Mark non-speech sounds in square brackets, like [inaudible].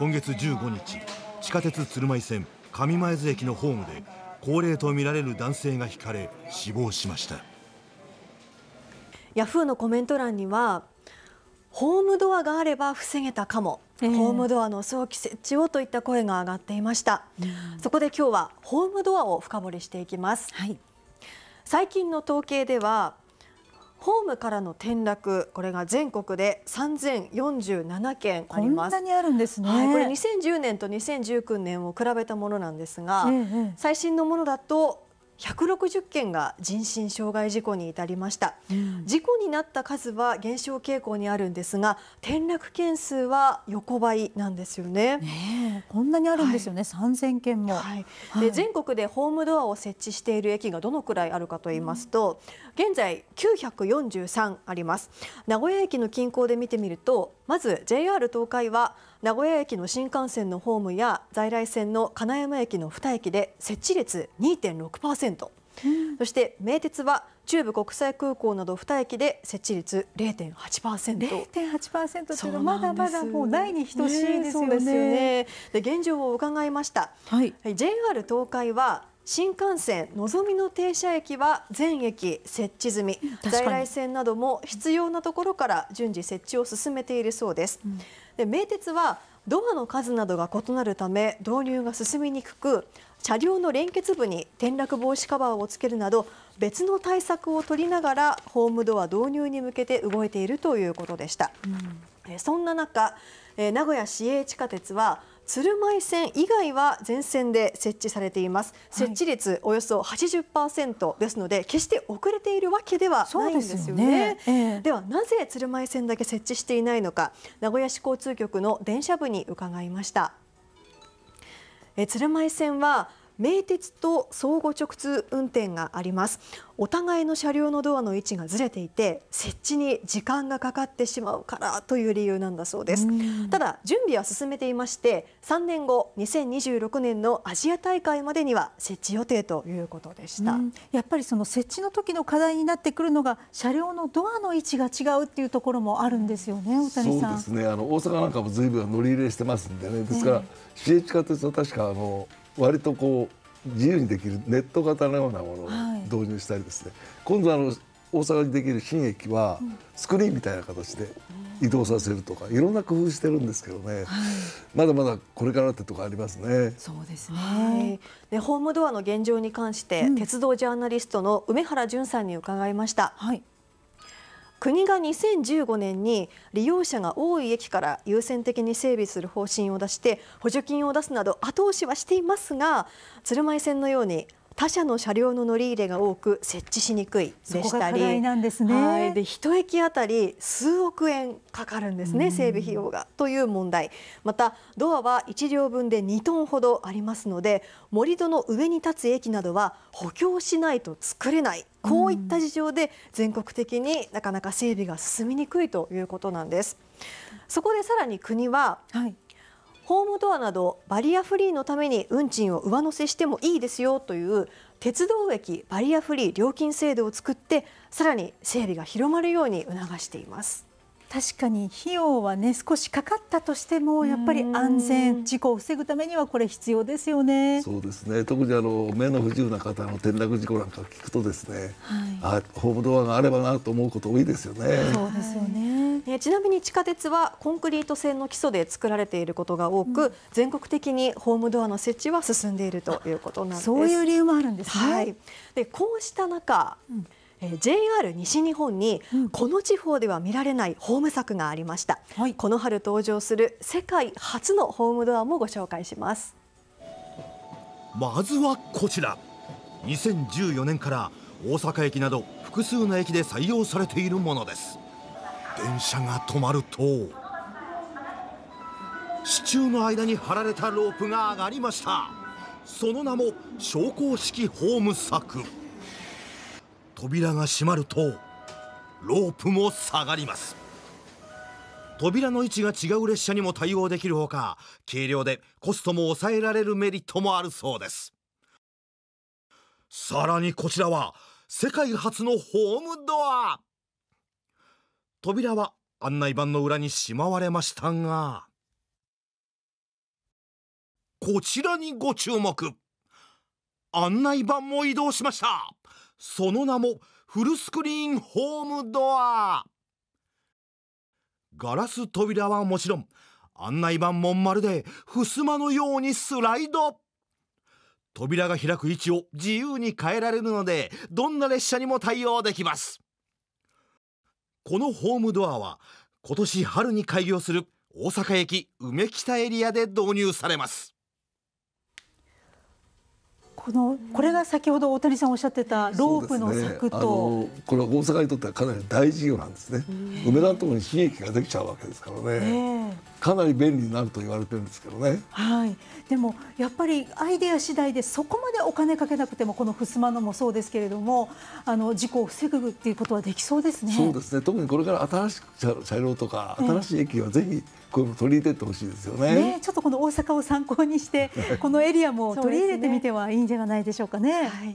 今月15日地下鉄鶴舞線上前津駅のホームで高齢とみられる男性がひかれ死亡しましたヤフーのコメント欄にはホームドアがあれば防げたかも、えー、ホームドアの早期設置をといった声が上がっていました、うん、そこで今日はホームドアを深掘りしていきます、はい、最近の統計ではホームからの転落、これが全国で千四十七件あります。こんなにあるんですね。はい、これ2010年と2019年を比べたものなんですが、最新のものだと160件が人身障害事故に至りました、うん、事故になった数は減少傾向にあるんですが転落件数は横ばいなんですよね、ね、こんなにあるんですよね、はい、3 0件も、はいはい、で全国でホームドアを設置している駅がどのくらいあるかと言いますと、うん、現在943あります名古屋駅の近郊で見てみるとまず JR 東海は名古屋駅の新幹線のホームや在来線の金山駅の2駅で設置率2.6%、うん、そして名鉄は中部国際空港など2駅で設置率0.8%。0.8%というのはまだまだもうないに等しいですよね。で、ね、現状を伺いました。はい、JR 東海は新幹線のぞみの停車駅は全駅設置済み在来線なども必要なところから順次設置を進めているそうです。うん、で名鉄はドアの数などが異なるため導入が進みにくく車両の連結部に転落防止カバーをつけるなど別の対策を取りながらホームドア導入に向けて動いているということでした。うん、そんな中名古屋市営地下鉄は鶴舞線以外は全線で設置されています設置率およそ80%ですので決して遅れているわけではないんですよね、ねえー、ではなぜ鶴舞線だけ設置していないのか名古屋市交通局の電車部に伺いましたえ鶴舞線は名鉄と相互直通運転がありますお互いの車両のドアの位置がずれていて設置に時間がかかってしまうからという理由なんだそうですただ準備は進めていまして3年後2026年のアジア大会までには設置予定ということでしたやっぱりその設置の時の課題になってくるのが車両のドアの位置が違うっていうところもあるんですよね谷さんそうですねあの大阪なんかも随分乗り入れしてますんでねですから、えー、市営地下鉄は確かあの割とこう自由にできるネット型のようなものを導入したりですね、今度あの大阪にできる新駅はスクリーンみたいな形で移動させるとかいろんな工夫してるんですけどね、はい、まだまだこれからってとこありますね。そうですね、はい、でホームドアの現状に関して、うん、鉄道ジャーナリストの梅原淳さんに伺いました。はい国が2015年に利用者が多い駅から優先的に整備する方針を出して補助金を出すなど後押しはしていますが鶴舞線のように他社の車両の乗り入れが多く設置しにくいでしたり、ね、はい一駅あたり数億円かかるんですね、整備費用がという問題またドアは1両分で2トンほどありますので盛り土の上に立つ駅などは補強しないと作れないこういった事情で全国的になかなか整備が進みにくいということなんです。そこでさらに国は、はいホームドアなどバリアフリーのために運賃を上乗せしてもいいですよという鉄道駅バリアフリー料金制度を作ってさらに整備が広まるように促しています。確かに費用はね少しかかったとしてもやっぱり安全事故を防ぐためにはこれ必要ですよね。そうですね特にあの目の不自由な方の転落事故なんか聞くとですね、はい、あホームドアがあればなと思うこと多いですよね。そうですよね、はい、ちなみに地下鉄はコンクリート製の基礎で作られていることが多く、うん、全国的にホームドアの設置は進んでいるということなんです。そういう理由もあるんですね。はい、でこうした中、うんえ JR 西日本に、この地方では見られないホーム柵がありました、はい、この春登場する世界初のホームドアもご紹介しますまずはこちら2014年から大阪駅など複数の駅で採用されているものです電車が止まると支柱の間に張られたロープが上がりましたその名も昇降式ホーム柵扉が閉まるとロープも下がります扉の位置が違う列車にも対応できるほか軽量でコストも抑えられるメリットもあるそうですさらにこちらは世界初のホームドア扉は案内板の裏にしまわれましたがこちらにご注目案内板も移動しましたその名もフルスクリーンホームドアガラス扉はもちろん案内板もまるで襖のようにスライド扉が開く位置を自由に変えられるのでどんな列車にも対応できますこのホームドアは今年春に開業する大阪駅梅北エリアで導入されますこのこれが先ほど大谷さんおっしゃってたロープの柵と、ね、これは大阪にとってはかなり大事業なんですね、梅田のところに新駅ができちゃうわけですからね、かなり便利になると言われてるんですけどね、はい、でもやっぱりアイデア次第でそこまでお金かけなくてもこの襖のもそうですけれどもあの事故を防ぐっていうことはできそうですねそうですね特にこれから新しく車両とか新しい駅はぜひこれも取り入れてほしいですよね、ね、ちょっとこの大阪を参考にして [laughs] このエリアも取り入れてみてはいいんではないでしょうかね。はい